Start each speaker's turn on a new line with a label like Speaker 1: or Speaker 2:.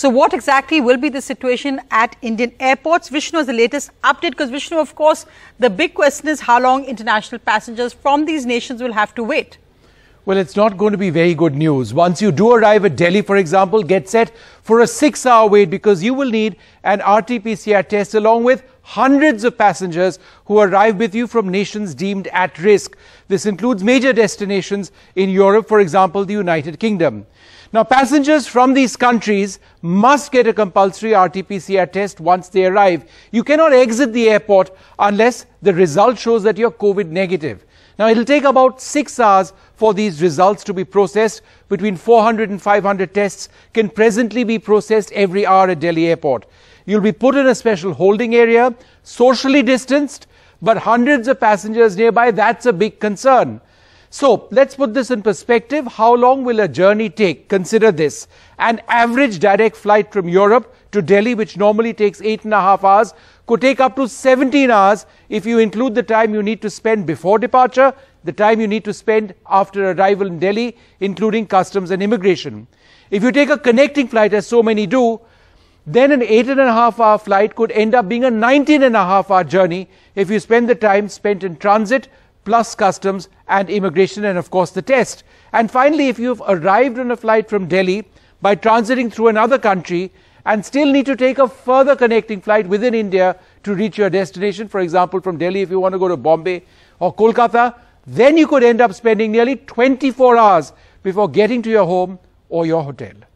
Speaker 1: So, what exactly will be the situation at Indian airports? Vishnu has the latest update because Vishnu, of course, the big question is how long international passengers from these nations will have to wait.
Speaker 2: Well, it's not going to be very good news. Once you do arrive at Delhi, for example, get set for a six hour wait because you will need an RT PCR test along with hundreds of passengers who arrive with you from nations deemed at risk. This includes major destinations in Europe, for example, the United Kingdom. Now, passengers from these countries must get a compulsory RT-PCR test once they arrive. You cannot exit the airport unless the result shows that you're COVID negative. Now it'll take about six hours for these results to be processed. Between 400 and 500 tests can presently be processed every hour at Delhi airport. You'll be put in a special holding area, socially distanced, but hundreds of passengers nearby, that's a big concern. So let's put this in perspective. How long will a journey take? Consider this. An average direct flight from Europe to Delhi, which normally takes eight and a half hours, could take up to 17 hours if you include the time you need to spend before departure, the time you need to spend after arrival in Delhi, including customs and immigration. If you take a connecting flight, as so many do, then an eight and a half hour flight could end up being a 19 and a half hour journey if you spend the time spent in transit plus customs and immigration, and of course the test. And finally, if you've arrived on a flight from Delhi by transiting through another country and still need to take a further connecting flight within India to reach your destination, for example, from Delhi, if you want to go to Bombay or Kolkata, then you could end up spending nearly 24 hours before getting to your home or your hotel.